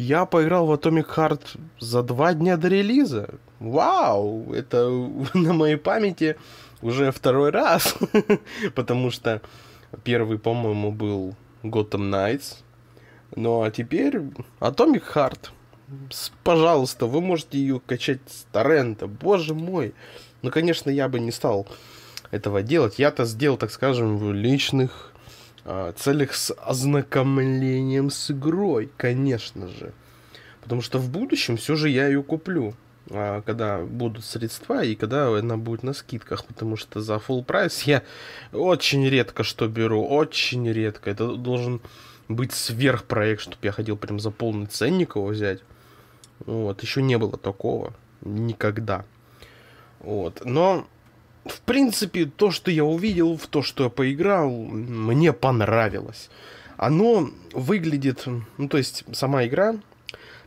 Я поиграл в Atomic Heart за два дня до релиза. Вау! Это на моей памяти уже второй раз. Потому что первый, по-моему, был Gotham Knights. Ну а теперь Atomic Heart. Пожалуйста, вы можете ее качать с торрента. Боже мой! Ну, конечно, я бы не стал этого делать. Я-то сделал, так скажем, в личных а, целях с ознакомлением с игрой, конечно же. Потому что в будущем все же я ее куплю, а, когда будут средства и когда она будет на скидках. Потому что за full прайс я очень редко что беру, очень редко. Это должен быть сверхпроект, чтобы я ходил прям за полный ценник его взять. Вот, еще не было такого. Никогда. Вот, но в принципе, то, что я увидел, в то, что я поиграл, мне понравилось. Оно выглядит, ну то есть сама игра,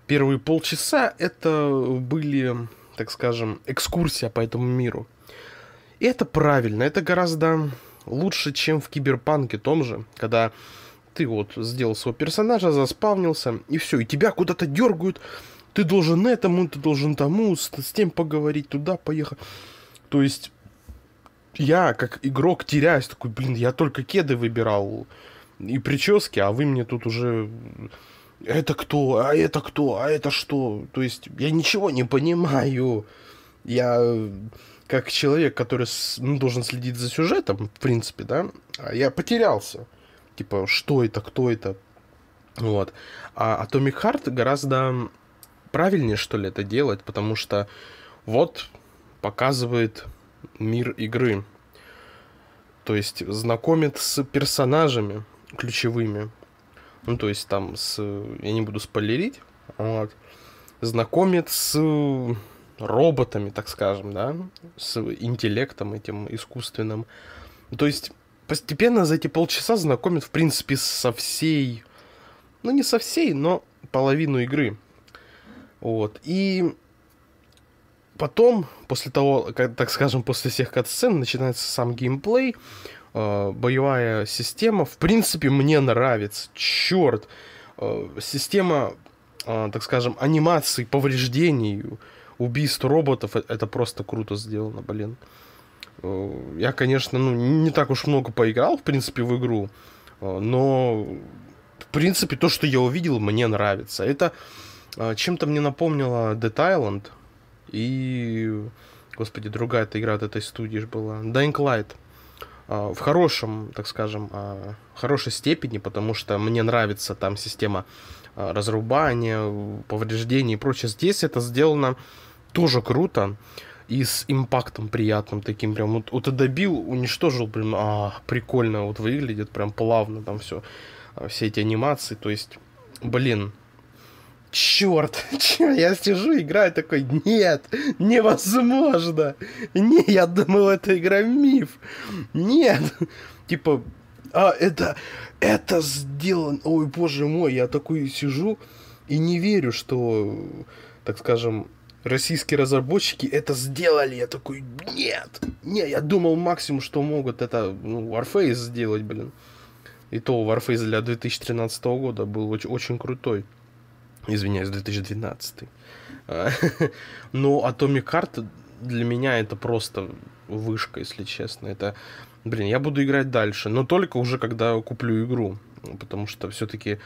первые полчаса это были, так скажем, экскурсия по этому миру. И это правильно, это гораздо лучше, чем в киберпанке том же, когда ты вот сделал своего персонажа, заспавнился, и все, и тебя куда-то дергают, ты должен этому, ты должен тому, с, с тем поговорить, туда поехать. То есть я, как игрок, теряюсь, такой, блин, я только кеды выбирал и прически, а вы мне тут уже это кто, а это кто, а это что? То есть я ничего не понимаю. Я как человек, который с, ну, должен следить за сюжетом, в принципе, да, а я потерялся. Типа, что это, кто это? Вот. А Atomic а Heart гораздо правильнее, что ли, это делать, потому что вот показывает мир игры. То есть знакомит с персонажами ключевыми. Ну, то есть там с... Я не буду спойлерить. Вот. Знакомит с роботами, так скажем, да, с интеллектом этим искусственным. То есть постепенно за эти полчаса знакомит, в принципе, со всей, ну не со всей, но половину игры. Вот. И потом, после того, как, так скажем, после всех катсцен, начинается сам геймплей, э, боевая система, в принципе, мне нравится. Черт! Э, система, э, так скажем, анимации повреждений, убийств роботов, это просто круто сделано, блин. Э, я, конечно, ну, не так уж много поиграл, в принципе, в игру, э, но, в принципе, то, что я увидел, мне нравится. Это э, чем-то мне напомнило Dead Island — и, господи, другая-то игра от этой студии же была, Dying Light, а, в хорошем, так скажем, а, хорошей степени, потому что мне нравится там система а, разрубания, повреждений и прочее. Здесь это сделано тоже круто и с импактом приятным таким прям. Вот, вот и добил, уничтожил, блин, а, прикольно вот выглядит, прям плавно там все, все эти анимации. То есть, блин, черт, я сижу, играю такой, нет, невозможно. Не, я думал, это игра миф. Нет. Типа, а, это, это сделано. Ой, боже мой, я такой сижу и не верю, что, так скажем, российские разработчики это сделали. Я такой, нет, не, я думал максимум, что могут это, ну, Warface сделать, блин. И то Warface для 2013 года был очень, очень крутой извиняюсь, 2012. Ну, Atomic а Heart для меня это просто вышка, если честно. Это, блин, я буду играть дальше, но только уже когда куплю игру, потому что все-таки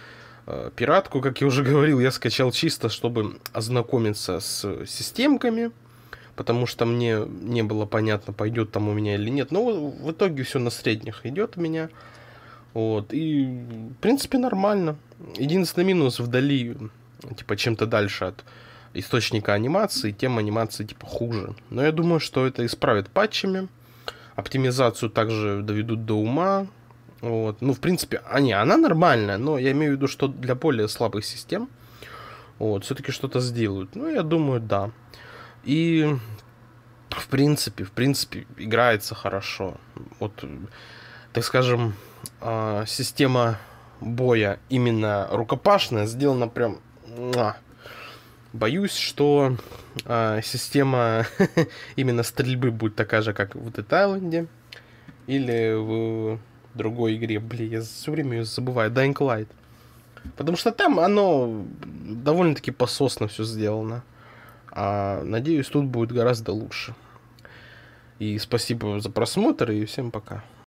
э, пиратку, как я уже говорил, я скачал чисто, чтобы ознакомиться с системками, потому что мне не было понятно, пойдет там у меня или нет. Но в итоге все на средних идет у меня. Вот. И, в принципе, нормально. Единственный минус вдали типа чем-то дальше от источника анимации, тем анимации типа хуже. Но я думаю, что это исправят патчами. Оптимизацию также доведут до ума. Вот. Ну, в принципе, а не, она нормальная, но я имею в виду, что для более слабых систем вот, все-таки что-то сделают. Ну, я думаю, да. И в принципе, в принципе, играется хорошо. Вот, так скажем, а, система боя именно рукопашная сделана прям Боюсь, что э, система именно стрельбы будет такая же, как в Детайланде. Или в другой игре. Блин, я все время ее забываю. Dying Light. Потому что там оно довольно-таки пососно все сделано. А, надеюсь, тут будет гораздо лучше. И спасибо за просмотр, и всем пока.